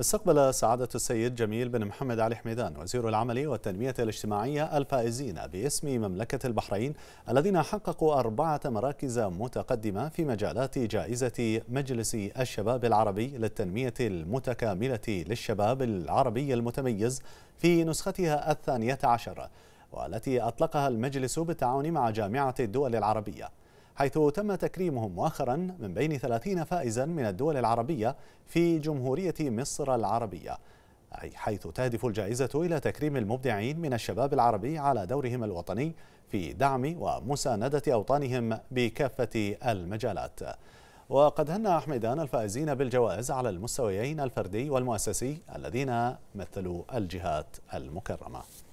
استقبل سعادة السيد جميل بن محمد علي حميدان وزير العمل والتنمية الاجتماعية الفائزين باسم مملكة البحرين الذين حققوا أربعة مراكز متقدمة في مجالات جائزة مجلس الشباب العربي للتنمية المتكاملة للشباب العربي المتميز في نسختها الثانية عشر والتي أطلقها المجلس بالتعاون مع جامعة الدول العربية حيث تم تكريمهم مؤخرا من بين 30 فائزا من الدول العربية في جمهورية مصر العربية أي حيث تهدف الجائزة إلى تكريم المبدعين من الشباب العربي على دورهم الوطني في دعم ومساندة أوطانهم بكافة المجالات وقد هنى أحمدان الفائزين بالجوائز على المستويين الفردي والمؤسسي الذين مثلوا الجهات المكرمة